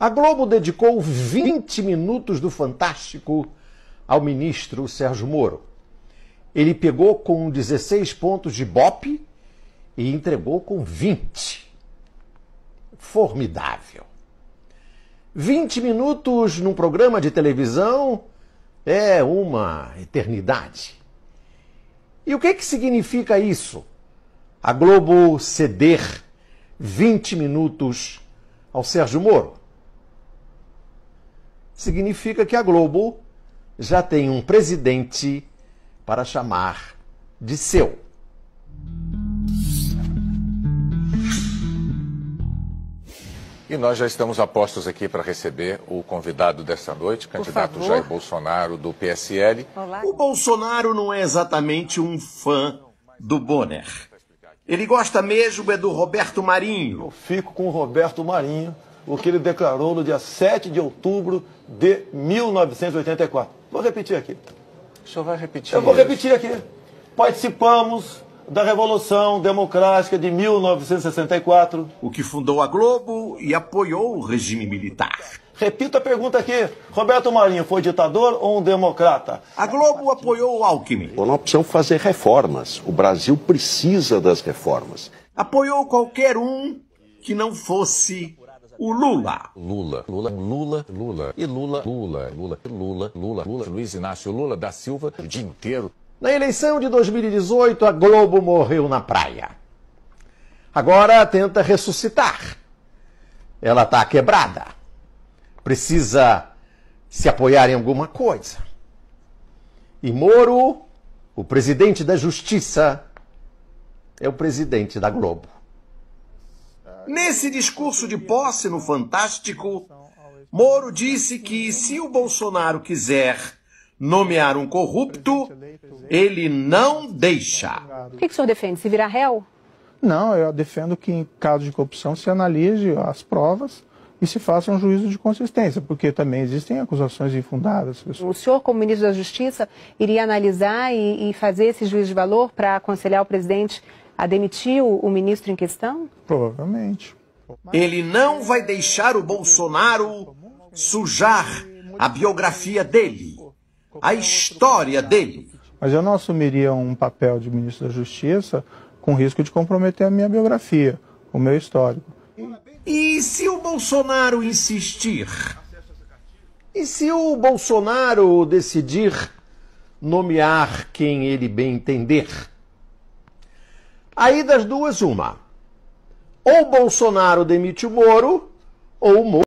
A Globo dedicou 20 minutos do Fantástico ao ministro Sérgio Moro. Ele pegou com 16 pontos de bope e entregou com 20. Formidável. 20 minutos num programa de televisão é uma eternidade. E o que, é que significa isso? A Globo ceder 20 minutos ao Sérgio Moro? significa que a Globo já tem um presidente para chamar de seu. E nós já estamos apostos aqui para receber o convidado dessa noite, candidato Jair Bolsonaro do PSL. Olá. O Bolsonaro não é exatamente um fã do Bonner. Ele gosta mesmo é do Roberto Marinho. Eu fico com o Roberto Marinho o que ele declarou no dia 7 de outubro de 1984. Vou repetir aqui. O senhor vai repetir? Eu vou repetir aqui. Participamos da Revolução Democrática de 1964. O que fundou a Globo e apoiou o regime militar. Repito a pergunta aqui. Roberto Marinho foi ditador ou um democrata? A Globo apoiou o Alckmin. não opção fazer reformas. O Brasil precisa das reformas. Apoiou qualquer um que não fosse o Lula. Lula, Lula, Lula, Lula e Lula, Lula, Lula, Lula, Lula, Lula, Luiz Inácio Lula da Silva o dia inteiro. Na eleição de 2018, a Globo morreu na praia. Agora tenta ressuscitar. Ela está quebrada. Precisa se apoiar em alguma coisa. E Moro, o presidente da Justiça, é o presidente da Globo. Nesse discurso de posse no Fantástico, Moro disse que se o Bolsonaro quiser nomear um corrupto, ele não deixa. O que, o senhor defende? Se virar réu? Não, eu defendo que em caso de corrupção se analise as provas e se faça um juízo de consistência, porque também existem acusações infundadas. Pessoal. O senhor, como ministro da Justiça, iria analisar e, e fazer esse juízo de valor para aconselhar o presidente a demitir o, o ministro em questão? Provavelmente. Ele não vai deixar o Bolsonaro sujar a biografia dele, a história dele. Mas eu não assumiria um papel de ministro da Justiça com risco de comprometer a minha biografia, o meu histórico. E se o Bolsonaro insistir? E se o Bolsonaro decidir nomear quem ele bem entender? Aí das duas, uma. Ou Bolsonaro demite o Moro, ou o Moro